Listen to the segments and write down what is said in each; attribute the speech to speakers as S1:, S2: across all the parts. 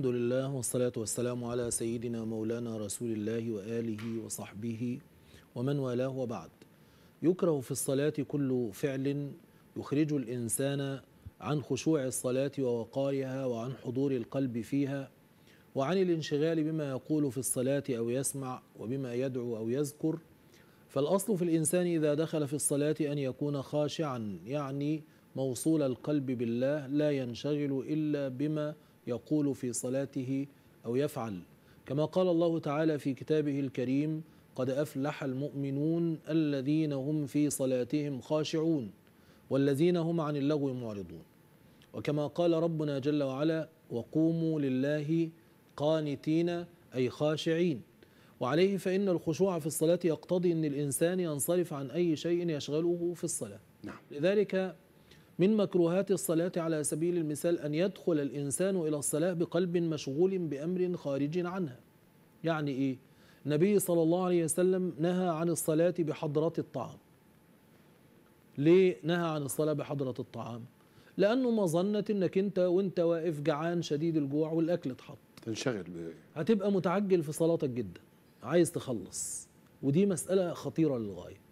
S1: الحمد لله والصلاة والسلام على سيدنا مولانا رسول الله وآله وصحبه ومن والاه وبعد يكره في الصلاة كل فعل يخرج الإنسان عن خشوع الصلاة ووقارها وعن حضور القلب فيها وعن الانشغال بما يقول في الصلاة أو يسمع وبما يدعو أو يذكر فالأصل في الإنسان إذا دخل في الصلاة أن يكون خاشعا يعني موصول القلب بالله لا ينشغل إلا بما يقول في صلاته أو يفعل كما قال الله تعالى في كتابه الكريم قد أفلح المؤمنون الذين هم في صلاتهم خاشعون والذين هم عن اللغو معرضون وكما قال ربنا جل وعلا وقوموا لله قانتين أي خاشعين وعليه فإن الخشوع في الصلاة يقتضي أن الإنسان ينصرف عن أي شيء يشغله في الصلاة نعم. لذلك من مكروهات الصلاة على سبيل المثال أن يدخل الإنسان إلى الصلاة بقلب مشغول بأمر خارج عنها يعني إيه؟ النبي صلى الله عليه وسلم نهى عن الصلاة بحضرة الطعام ليه نهى عن الصلاة بحضرة الطعام؟ لأنه ما ظنت أنك أنت وأنت واقف جعان شديد الجوع والأكل اتحط تنشغل هتبقى متعجل في صلاتك جدا عايز تخلص ودي مسألة خطيرة للغاية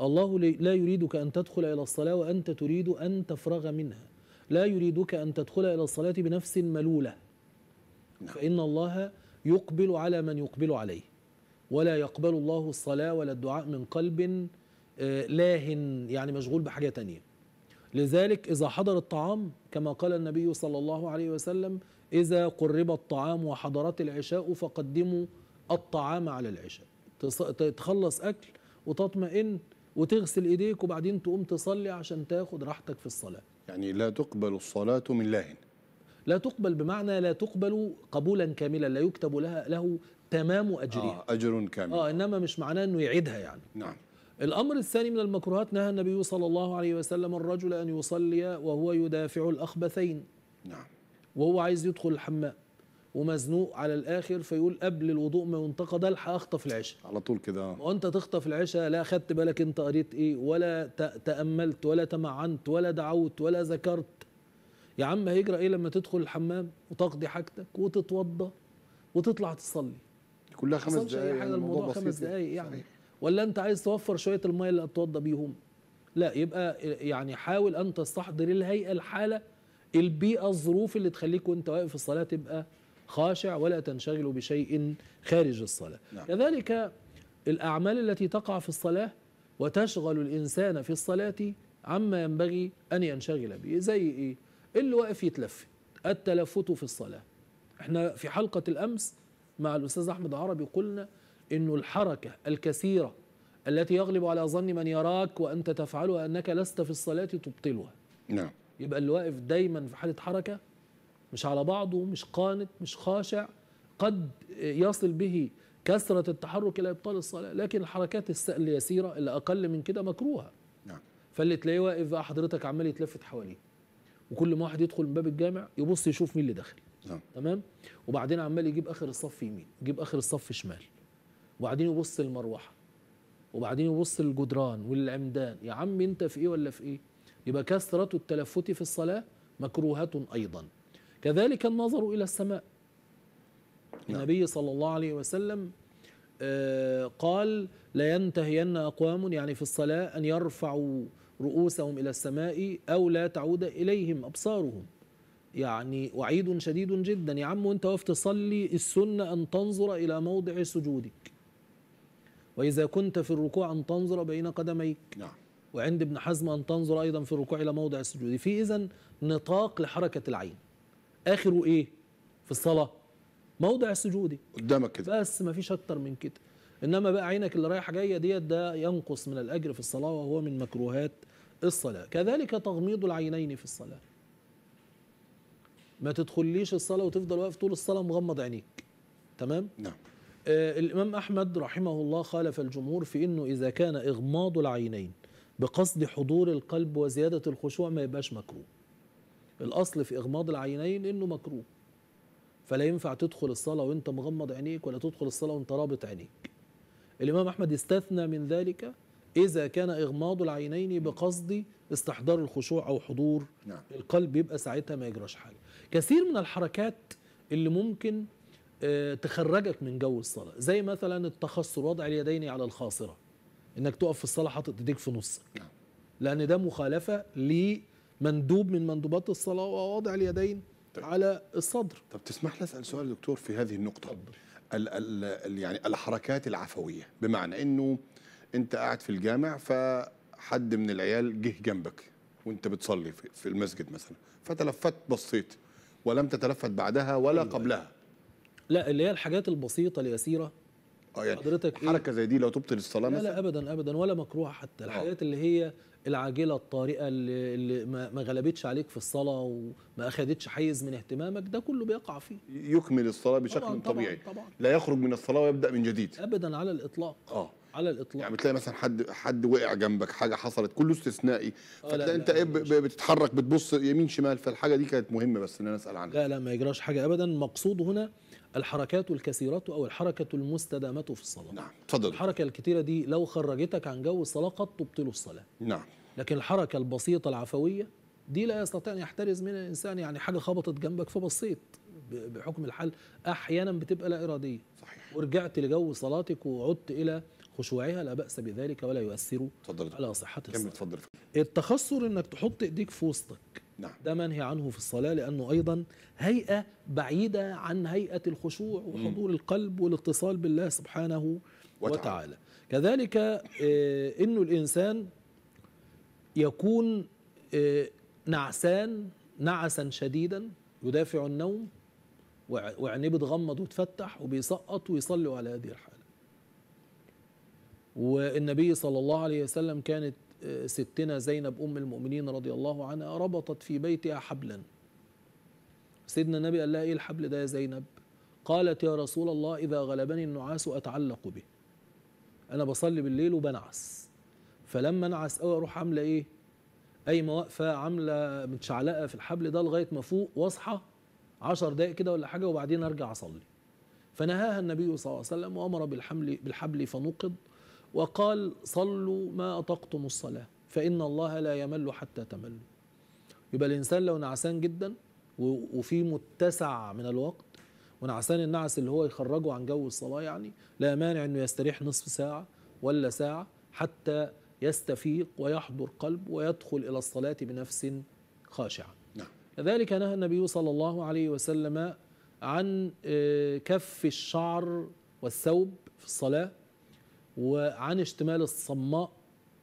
S1: الله لا يريدك أن تدخل إلى الصلاة وأنت تريد أن تفرغ منها لا يريدك أن تدخل إلى الصلاة بنفس ملولة نعم. فإن الله يقبل على من يقبل عليه ولا يقبل الله الصلاة ولا الدعاء من قلب آه، لاهن يعني مشغول بحاجة تانية لذلك إذا حضر الطعام كما قال النبي صلى الله عليه وسلم إذا قرب الطعام وحضرت العشاء فقدموا الطعام على العشاء تخلص أكل وتطمئن وتغسل ايديك وبعدين تقوم تصلي عشان تاخد راحتك
S2: في الصلاه يعني لا تقبل الصلاه من لاهن
S1: لا تقبل بمعنى لا تقبل قبولا كاملا لا يكتب لها له تمام اجرها آه
S2: اجر كامل اه
S1: انما مش معناه انه يعيدها يعني نعم الأمر الثاني من المكروهات نهى النبي صلى الله عليه وسلم الرجل أن يصلي وهو يدافع الأخبثين نعم وهو عايز يدخل الحمام ومزنوق على الاخر فيقول قبل الوضوء ما ده الحق اخطف العشاء
S2: على طول كده
S1: وانت تخطف العشاء لا خدت بالك انت قريت ايه ولا تاملت ولا تمعنت ولا دعوت ولا ذكرت يا عم هيجرى ايه لما تدخل الحمام وتقضي حاجتك وتتوضى وتطلع تصلي كلها خمس دقائق حاجه الموضوع خمس دقائق يعني, يعني. ولا انت عايز توفر شويه الميه اللي هتتوضى بيهم لا يبقى يعني حاول ان تستحضر الهيئه الحاله البيئه الظروف اللي تخليك وانت واقف في الصلاه تبقى خاشع ولا تنشغل بشيء خارج الصلاة نعم. كذلك الأعمال التي تقع في الصلاة وتشغل الإنسان في الصلاة عما ينبغي أن ينشغل به زي إيه؟ اللي واقف يتلفت التلفت في الصلاة احنا في حلقة الأمس مع الأستاذ أحمد عربي قلنا أن الحركة الكثيرة التي يغلب على ظن من يراك وأنت تفعلها أنك لست في الصلاة تبطلها نعم يبقى اللي واقف دايما في حالة حركة مش على بعضه مش قانت مش خاشع قد يصل به كثرة التحرك إلى إبطال الصلاة لكن الحركات اليسيرة اللي أقل من كده مكروهة نعم فاللي تلاقيه واقف بقى حضرتك عمال يتلفت حواليه وكل ما واحد يدخل من باب الجامع يبص يشوف مين اللي داخل نعم تمام وبعدين عمال يجيب آخر الصف يمين يجيب آخر الصف شمال وبعدين يبص للمروحة وبعدين يبص للجدران والعمدان يا عم أنت في إيه ولا في إيه يبقى كثرة التلفت في الصلاة مكروهة أيضا كذلك النظر إلى السماء نعم. النبي صلى الله عليه وسلم آه، قال لا ينتهين أقوام يعني في الصلاة أن يرفعوا رؤوسهم إلى السماء أو لا تعود إليهم أبصارهم يعني وعيد شديد جدا يا عم وانت واقف تصلي السنة أن تنظر إلى موضع سجودك وإذا كنت في الركوع أن تنظر بين قدميك نعم وعند ابن حزم أن تنظر أيضا في الركوع إلى موضع السجود في إذن نطاق لحركة العين اخره ايه في الصلاه موضع سجودي قدامك كده بس ما فيش اكتر من كده انما بقى عينك اللي رايحه جايه ديت ده ينقص من الاجر في الصلاه وهو من مكروهات الصلاه كذلك تغميض العينين في الصلاه ما تدخليش الصلاه وتفضل واقف طول الصلاه مغمض عينيك تمام نعم آه الامام احمد رحمه الله خالف الجمهور في انه اذا كان اغماض العينين بقصد حضور القلب وزياده الخشوع ما يبقاش مكروه الاصل في اغماض العينين انه مكروه فلا ينفع تدخل الصلاه وانت مغمض عينيك ولا تدخل الصلاه وانت رابط عينيك الامام احمد استثنى من ذلك اذا كان اغماض العينين بقصد استحضار الخشوع او حضور نعم. القلب يبقى ساعتها ما يجراش حاجه كثير من الحركات اللي ممكن آه، تخرجك من جو الصلاه زي مثلا التخصر وضع اليدين على الخاصره انك تقف في الصلاه حاطط ايديك في نصك نعم. لان ده مخالفه
S2: مندوب من مندوبات الصلاة ووضع اليدين طيب. على الصدر طب تسمح لي أسأل سؤال دكتور في هذه النقطة طبعا. ال ال يعني الحركات العفوية بمعنى أنه أنت قاعد في الجامع فحد من العيال جه جنبك وأنت بتصلي في المسجد مثلا فتلفت بصيت ولم تتلفت بعدها ولا أيوة. قبلها لا اللي هي الحاجات البسيطة اليسيرة آه، يعني حضرتك إيه؟ حركه إيه؟ زي دي لو تبطل الصلاه لا مثلا لا
S1: ابدا ابدا ولا مكروهه حتى آه. الحاجات اللي هي العاجله الطارئه اللي, اللي ما غلبتش عليك في الصلاه وما اخذتش حيز من اهتمامك ده كله بيقع فيه
S2: يكمل الصلاه بشكل طبعًا طبيعي طبعًا طبعًا. لا يخرج من الصلاه ويبدا من جديد
S1: ابدا على الاطلاق
S2: اه على الاطلاق يعني بتلاقي مثلا حد حد وقع جنبك حاجه حصلت كله استثنائي آه، فتلاقي انت ايه بتتحرك بتبص يمين شمال فالحاجه دي كانت مهمه بس ان انا اسال عنها
S1: لا لا ما يجراش حاجه ابدا المقصود هنا الحركات الكثيرة أو الحركة المستدامة في الصلاة نعم
S2: تفضل الحركة الكثيرة
S1: دي لو خرجتك عن جو الصلاة قد تبطل الصلاة نعم لكن الحركة البسيطة العفوية دي لا يستطيع أن يحترز منها الإنسان يعني حاجة خبطت جنبك فبصيت بحكم الحال أحيانا بتبقى لا إرادية صحيح ورجعت لجو صلاتك وعدت إلى خشوعها لا بأس بذلك ولا يؤثر على صحة الصلاة التخصر إنك تحط إيديك في وسطك نعم. ده منهي عنه في الصلاة لأنه أيضا هيئة بعيدة عن هيئة الخشوع وحضور مم. القلب والاتصال بالله سبحانه وتعالى, وتعالى. كذلك آه، أنه الإنسان يكون آه، نعسان نعسا شديدا يدافع النوم وعينيه بتغمض وتفتح وبيسقط ويصلي على هذه الحالة والنبي صلى الله عليه وسلم كانت ستنا زينب أم المؤمنين رضي الله عنها ربطت في بيتها حبلا سيدنا النبي قال لها إيه الحبل ده يا زينب قالت يا رسول الله إذا غلبني النعاس أتعلق به أنا بصلي بالليل وبنعس فلما انعس قوي أروح عاملة إيه قايمة واقفة عاملة متشعلقة في الحبل ده لغاية ما فوق واصحى عشر دقايق كده ولا حاجة وبعدين أرجع أصلي فنهاها النبي صلى الله عليه وسلم وأمر بالحمل بالحبل فنقض وقال صلوا ما أطقتم الصلاة فإن الله لا يمل حتى تملوا يبقى الإنسان لو نعسان جدا وفي متسع من الوقت ونعسان النعس اللي هو يخرجه عن جو الصلاة يعني لا مانع أنه يستريح نصف ساعة ولا ساعة حتى يستفيق ويحضر قلب ويدخل إلى الصلاة بنفس خاشعة نعم. كذلك نهى النبي صلى الله عليه وسلم عن آه، كف الشعر والثوب في الصلاة وعن اشتمال الصماء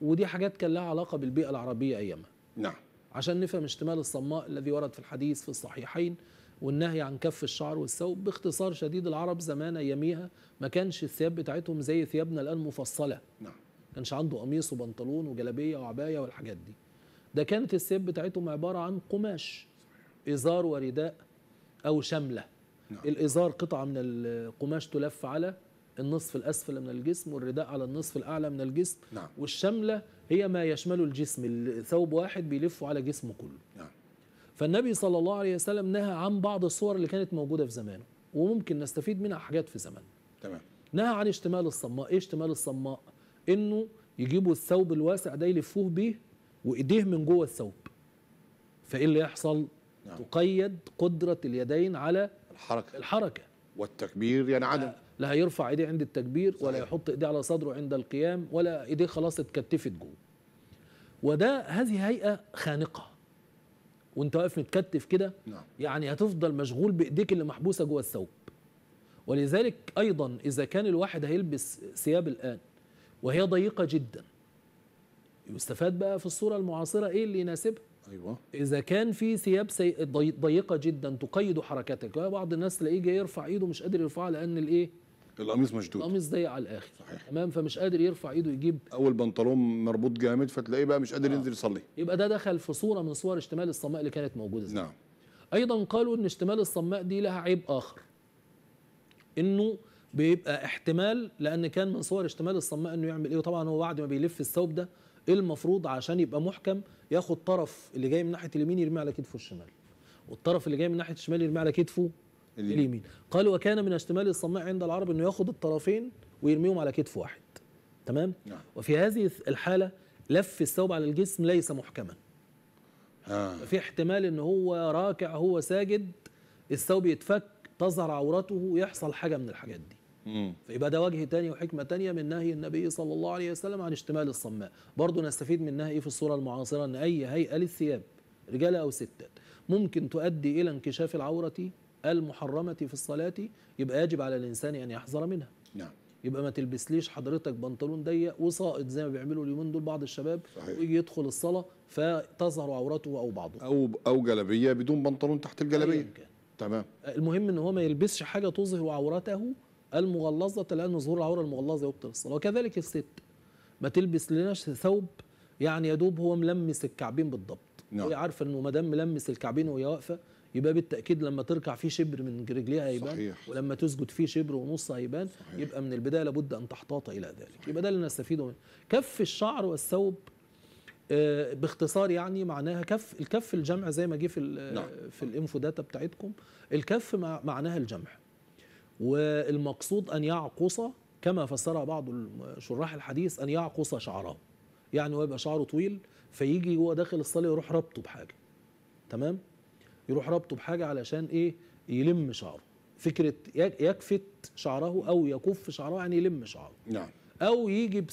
S1: ودي حاجات كان لها علاقه بالبيئه العربيه ايامها نعم عشان نفهم اشتمال الصماء الذي ورد في الحديث في الصحيحين والنهي عن كف الشعر والثوب باختصار شديد العرب زمان اياميها ما كانش الثياب بتاعتهم زي ثيابنا الان مفصله نعم كانش عنده قميص وبنطلون وجلابيه وعبايه والحاجات دي ده كانت الثياب بتاعتهم عباره عن قماش ازار ورداء او شمله نعم. الازار قطعه من القماش تلف على النصف الأسفل من الجسم والرداء على النصف الأعلى من الجسم نعم. والشملة هي ما يشمل الجسم ثوب واحد بيلفه على جسمه كله نعم. فالنبي صلى الله عليه وسلم نهى عن بعض الصور اللي كانت موجودة في زمانه وممكن نستفيد منها حاجات في زمانه تمام نهى عن اشتمال الصماء ايه اشتمال الصماء انه يجيبوا الثوب الواسع ده يلفوه بيه وايديه من جوه الثوب فايه اللي يحصل نعم. تقيد قدرة اليدين على الحركة الحركة والتكبير ينعدم يعني آه. لا هيرفع ايديه عند التكبير ولا يحط ايديه على صدره عند القيام ولا ايديه خلاص اتكتفت جوه وده هذه هيئه خانقه وانت واقف متكتف كده نعم. يعني هتفضل مشغول بايديك اللي محبوسه جوه الثوب ولذلك ايضا اذا كان الواحد هيلبس ثياب الان وهي ضيقه جدا يستفاد بقى في الصوره المعاصره ايه اللي يناسبها ايوه اذا كان في ثياب سي... ضيقه جدا تقيد حركتك بعض الناس تلاقيه جاي يرفع ايده مش قادر يرفعها لان الايه
S2: القميص مشدود القميص
S1: ضيق على الاخر صحيح. تمام فمش قادر يرفع
S2: ايده يجيب اول بنطلون مربوط جامد فتلاقيه بقى مش قادر آه. ينزل يصلي
S1: يبقى ده دخل في صوره من صور اشتمال الصماء اللي كانت موجوده زي. نعم ايضا قالوا ان اشتمال الصماء دي لها عيب اخر انه بيبقى احتمال لان كان من صور اشتمال الصماء انه يعمل ايه وطبعا هو بعد ما بيلف الثوب ده إيه المفروض عشان يبقى محكم ياخد طرف اللي جاي من ناحيه اليمين يرميه على كتفه الشمال والطرف اللي جاي من ناحيه الشمال يرميه على كتفه اليمين قال وكان من اشتمال الصماء عند العرب انه ياخذ الطرفين ويرميهم على كتف واحد تمام نعم. وفي هذه الحاله لف الثوب على الجسم ليس محكما آه. في احتمال ان هو راكع هو ساجد الثوب يتفك تظهر عورته يحصل حاجه من الحاجات دي امم فيبقى ده وجه تاني وحكمه تانيه من نهي النبي صلى الله عليه وسلم عن اشتمال الصماء برضه نستفيد منها ايه في الصوره المعاصره ان اي هيئه للثياب رجال او ستات ممكن تؤدي الى انكشاف العوره المحرمة في الصلاة يبقى يجب على الإنسان أن يحذر منها نعم يبقى ما تلبسليش حضرتك بنطلون ضيق وصائد زي ما بيعملوا اليومين دول بعض الشباب صحيح. يدخل الصلاة فتظهر عورته أو
S2: بعضه أو أو جلبية بدون بنطلون تحت الجلبية تمام
S1: المهم ان هو ما يلبسش حاجة تظهر عورته المغلظة لأن ظهور العورة المغلظة يبطل الصلاة وكذلك الست ما تلبس لناش ثوب يعني يا دوب هو ملمس الكعبين بالضبط نعم. وهي عارفه انه ما دام ملمس الكعبين وهي واقفه يبقى بالتاكيد لما تركع فيه شبر من رجليها هيبان صحيح. ولما تسجد فيه شبر ونص هيبان يبقى من البدايه لابد ان تحتاط الى ذلك صحيح. يبقى ده اللي نستفيده منه كف الشعر والثوب آه باختصار يعني معناها كف الكف الجمع زي ما جه في نعم. في الانفو داتا بتاعتكم الكف معناها الجمع والمقصود ان يعقص كما فسرها بعض شراح الحديث ان يعقص شعره يعني هو يبقى شعره طويل فيجي هو داخل الصلاه يروح ربطه بحاجه تمام يروح رابطه بحاجه علشان ايه يلم شعره فكره يكفت شعره او يكف شعره يعني يلم شعره نعم او يجي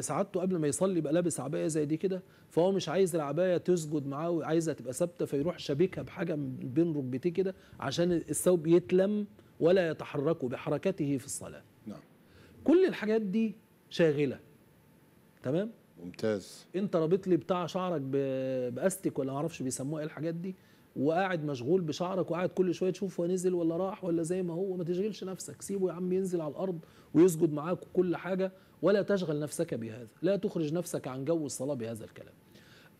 S1: سعادته قبل ما يصلي يبقى لابس عبايه زي دي كده فهو مش عايز العبايه تسجد معاه وعايزها تبقى ثابته فيروح شابكها بحاجه بين ركبتيه كده عشان الثوب يتلم ولا يتحرك بحركته في الصلاه نعم كل الحاجات دي شاغله تمام
S2: ممتاز
S1: انت رابط لي بتاع شعرك باستك ولا معرفش بيسموها ايه الحاجات دي وقاعد مشغول بشعرك وقاعد كل شويه تشوف هو نزل ولا راح ولا زي ما هو ما تشغلش نفسك سيبه يا عم ينزل على الارض ويسجد معاك كل حاجه ولا تشغل نفسك بهذا لا تخرج نفسك عن جو الصلاه بهذا الكلام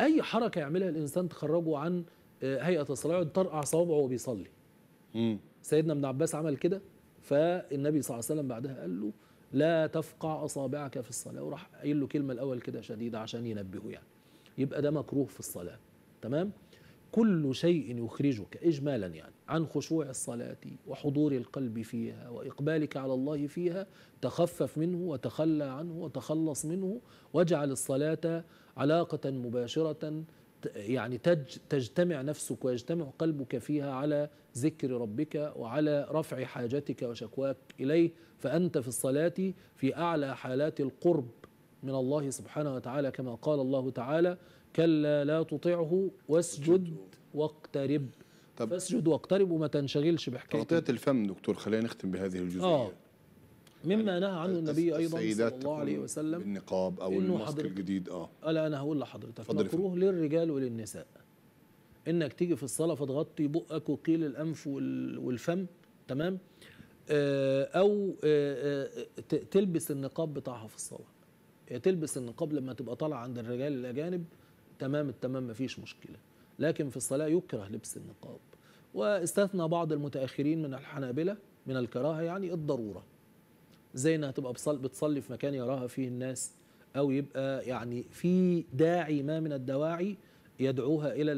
S1: اي حركه يعملها الانسان تخرجه عن آه، هيئه الصلاه يقعد طرقع صوابعه وهو بيصلي سيدنا ابن عباس عمل كده فالنبي صلى الله عليه وسلم بعدها قال له لا تفقع أصابعك في الصلاة وراح قايل له كلمة الأول كده شديدة عشان ينبهه يعني يبقى ده مكروه في الصلاة تمام كل شيء يخرجك إجمالا يعني عن خشوع الصلاة وحضور القلب فيها وإقبالك على الله فيها تخفف منه وتخلى عنه وتخلص منه واجعل الصلاة علاقة مباشرة يعني تج تجتمع نفسك ويجتمع قلبك فيها على ذكر ربك وعلى رفع حاجتك وشكواك إليه فأنت في الصلاة في أعلى حالات القرب من الله سبحانه وتعالى كما قال الله تعالى كلا لا تطعه واسجد
S2: واقترب فاسجد واقترب وما تنشغلش بحكايه تغطيه الفم دكتور خلينا نختم بهذه الجزئيه آه.
S1: مما يعني نهى عنه النبي ايضا صلى الله عليه
S2: وسلم النقاب او الماسك الجديد اه
S1: لا انا هقول لحضرتك مكروه للرجال وللنساء انك تيجي في الصلاه فتغطي بقك وقيل الانف والفم تمام آه، او آه، آه، تلبس النقاب بتاعها في الصلاه تلبس النقاب لما تبقى طالعه عند الرجال الاجانب تمام التمام مفيش مشكله لكن في الصلاه يكره لبس النقاب واستثنى بعض المتاخرين من الحنابله من الكراهه يعني الضروره زي انها تبقى بتصلي في مكان يراها فيه الناس او يبقى يعني في داعي ما من الدواعي يدعوها الى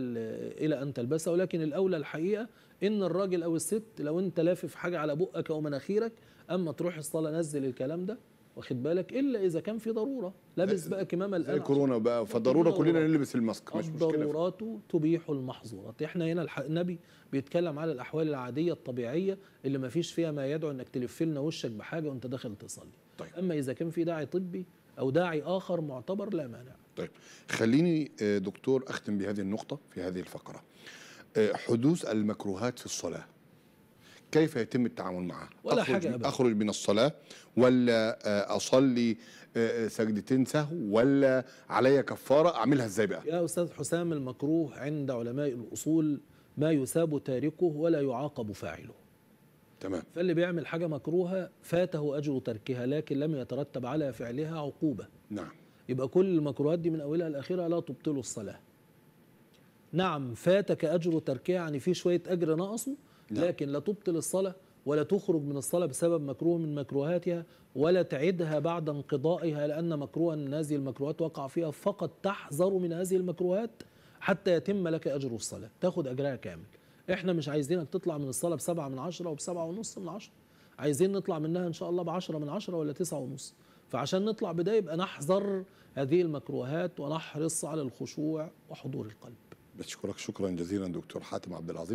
S1: الى ان تلبسها ولكن الاولى الحقيقه ان الراجل او الست لو انت لافف حاجه على بقك او مناخيرك اما تروح الصلاه نزل الكلام ده واخد بالك الا اذا كان في ضروره
S2: لابس بقى كمامه الان كورونا بقى فضروره كلنا نلبس الماسك مش مشكله
S1: ضروراته تبيح المحظورات احنا هنا النبي بيتكلم على الاحوال العاديه الطبيعيه اللي ما فيش فيها ما يدعو انك تلف لنا وشك بحاجه وانت داخل تصلي طيب. اما اذا كان في داعي طبي او داعي اخر معتبر لا مانع
S2: طيب خليني آه، دكتور اختم بهذه النقطه في هذه الفقره آه، حدوث المكروهات في الصلاه كيف يتم التعامل معها ولا أخرج, حاجة أبدا. أخرج من الصلاة ولا آه، أصلي آه، آه، سجدتين سهو ولا عليا كفارة أعملها إزاي بقى
S1: يا أستاذ حسام المكروه عند علماء الأصول ما يثاب تاركه ولا يعاقب فاعله تمام فاللي بيعمل حاجة مكروهة فاته أجر تركها لكن لم يترتب على فعلها عقوبة نعم يبقى كل المكروهات دي من أولها لآخرها لا تبطل الصلاة نعم فاتك أجر تركها يعني في شوية أجر ناقصه نعم. لكن لا تبطل الصلاة ولا تخرج من الصلاة بسبب مكروه من مكروهاتها ولا تعدها بعد انقضائها لأن مكروها من هذه المكروهات وقع فيها فقط تحذر من هذه المكروهات حتى يتم لك أجر الصلاة تأخذ أجرها كامل احنا مش عايزينك تطلع من الصلاة بسبعة من عشرة وبسبعة ونص من عشرة عايزين نطلع منها إن شاء الله بعشرة من عشرة ولا تسعة ونص فعشان نطلع بده يبقى نحذر هذه المكروهات ونحرص على الخشوع وحضور القلب
S2: بشكرك شكرا جزيلا دكتور حاتم عبد العظيم